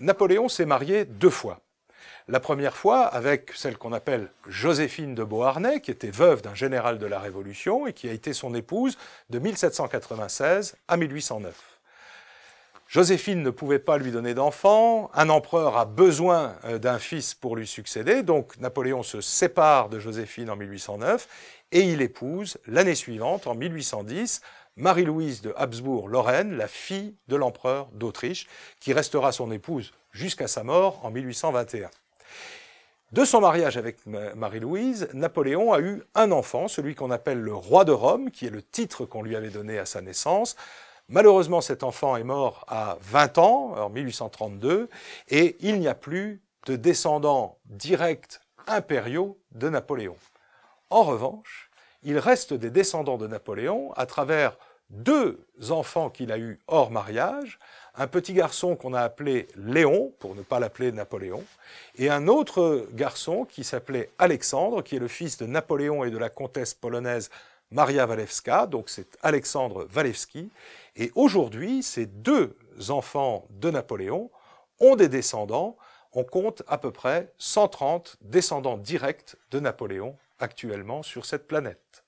Napoléon s'est marié deux fois. La première fois avec celle qu'on appelle Joséphine de Beauharnais, qui était veuve d'un général de la Révolution et qui a été son épouse de 1796 à 1809. Joséphine ne pouvait pas lui donner d'enfant, un empereur a besoin euh, d'un fils pour lui succéder, donc Napoléon se sépare de Joséphine en 1809 et il épouse l'année suivante, en 1810, Marie-Louise de Habsbourg-Lorraine, la fille de l'empereur d'Autriche, qui restera son épouse jusqu'à sa mort en 1821. De son mariage avec Marie-Louise, Napoléon a eu un enfant, celui qu'on appelle le roi de Rome, qui est le titre qu'on lui avait donné à sa naissance. Malheureusement, cet enfant est mort à 20 ans, en 1832, et il n'y a plus de descendants directs impériaux de Napoléon. En revanche, il reste des descendants de Napoléon à travers deux enfants qu'il a eus hors mariage, un petit garçon qu'on a appelé Léon, pour ne pas l'appeler Napoléon, et un autre garçon qui s'appelait Alexandre, qui est le fils de Napoléon et de la comtesse polonaise Maria Walewska, donc c'est Alexandre Walewski. Et aujourd'hui, ces deux enfants de Napoléon ont des descendants. On compte à peu près 130 descendants directs de Napoléon actuellement sur cette planète.